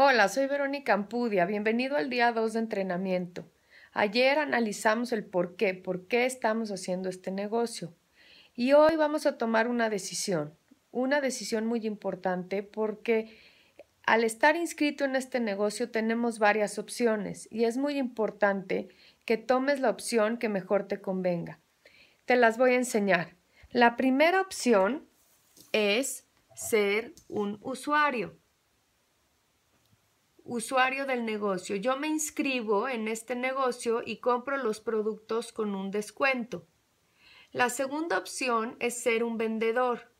Hola, soy Verónica Ampudia. Bienvenido al día 2 de entrenamiento. Ayer analizamos el por qué, por qué estamos haciendo este negocio. Y hoy vamos a tomar una decisión, una decisión muy importante porque al estar inscrito en este negocio tenemos varias opciones y es muy importante que tomes la opción que mejor te convenga. Te las voy a enseñar. La primera opción es ser un usuario usuario del negocio. Yo me inscribo en este negocio y compro los productos con un descuento. La segunda opción es ser un vendedor.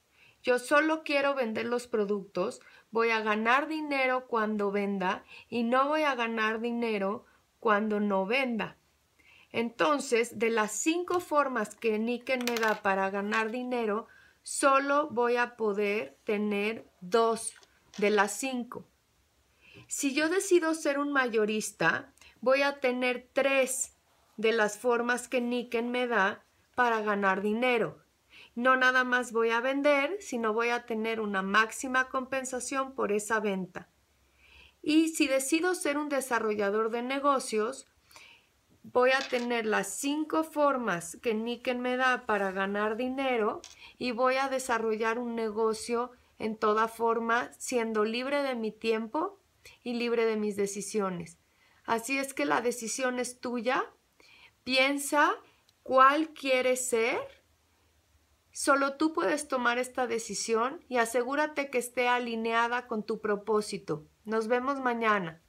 Yo solo quiero vender los productos, voy a ganar dinero cuando venda y no voy a ganar dinero cuando no venda. Entonces, de las cinco formas que Niken me da para ganar dinero, solo voy a poder tener dos de las cinco. Si yo decido ser un mayorista, voy a tener tres de las formas que Niken me da para ganar dinero. No nada más voy a vender, sino voy a tener una máxima compensación por esa venta. Y si decido ser un desarrollador de negocios, voy a tener las cinco formas que Niken me da para ganar dinero y voy a desarrollar un negocio en toda forma, siendo libre de mi tiempo y libre de mis decisiones. Así es que la decisión es tuya. Piensa cuál quieres ser. Solo tú puedes tomar esta decisión y asegúrate que esté alineada con tu propósito. Nos vemos mañana.